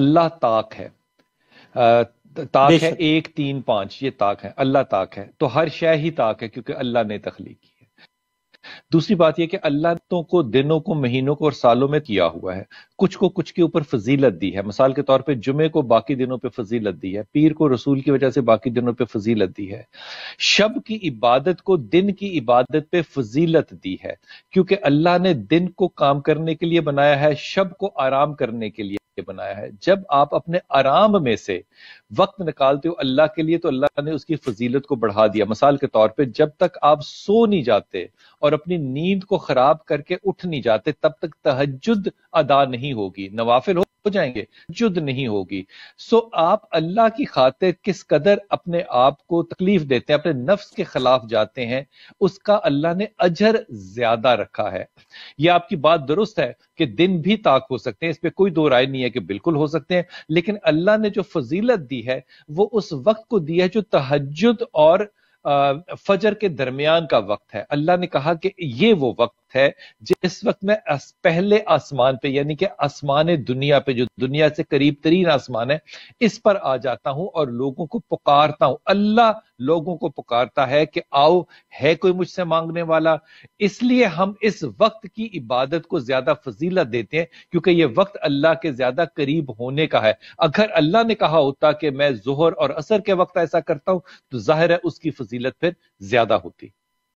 अल्लाह ताक है ताक है एक तीन पांच ये ताक है अल्लाह ताक है तो हर शय ही ताक है क्योंकि अल्लाह ने तखलीक की है दूसरी बात यह कि अल्लाह तो को दिनों को महीनों को और सालों में किया हुआ है कुछ को कुछ के ऊपर फजीलत दी है मिसाल के तौर पे जुमे को बाकी दिनों पे फजीलत दी है पीर को रसूल की वजह से बाकी दिनों पे फजीलत दी है शब की इबादत को दिन की इबादत पे फजीलत दी है क्योंकि अल्लाह ने दिन को काम करने के लिए बनाया है शब को आराम करने के लिए लिए बनाया है जब आप अपने आराम में से वक्त निकालते हो अल्लाह के लिए तो अल्लाह ने उसकी फजीलत को बढ़ा दिया मिसाल के तौर पे जब तक आप सो नहीं जाते और अपनी नींद को खराब करके उठ नहीं जाते तब तक तहजद अदा नहीं होगी नवाफिल हो हो जाएंगे जुद नहीं होगी सो आप अल्लाह की खातिर किस कदर अपने आप को तकलीफ देते हैं अपने नफ्स के खिलाफ जाते हैं उसका अल्लाह ने अजर ज्यादा रखा है यह आपकी बात दुरुस्त है कि दिन भी ताक हो सकते हैं इस पर कोई दो राय नहीं नहीं है कि बिल्कुल हो सकते हैं लेकिन अल्लाह ने जो फजीलत दी है वो उस वक्त को दी है जो तहजद और फजर के दरमियान का वक्त है अल्लाह ने कहा कि ये वो वक्त वक्त है जिस वक्त मैं पहले आसमान पे यानी कि आसमान दुनिया पे जो दुनिया से करीब तरीन आसमान है इस पर आ जाता हूं और लोगों को पुकारता हूं अल्लाह लोगों को पुकारता है कि आओ है कोई मुझसे मांगने वाला इसलिए हम इस वक्त की इबादत को ज्यादा फजीलत देते हैं क्योंकि ये वक्त अल्लाह के ज्यादा करीब होने का है अगर अल्लाह ने कहा होता कि मैं जोहर और असर के वक्त ऐसा करता हूं तो जाहिर है उसकी फजीलत फिर ज्यादा होती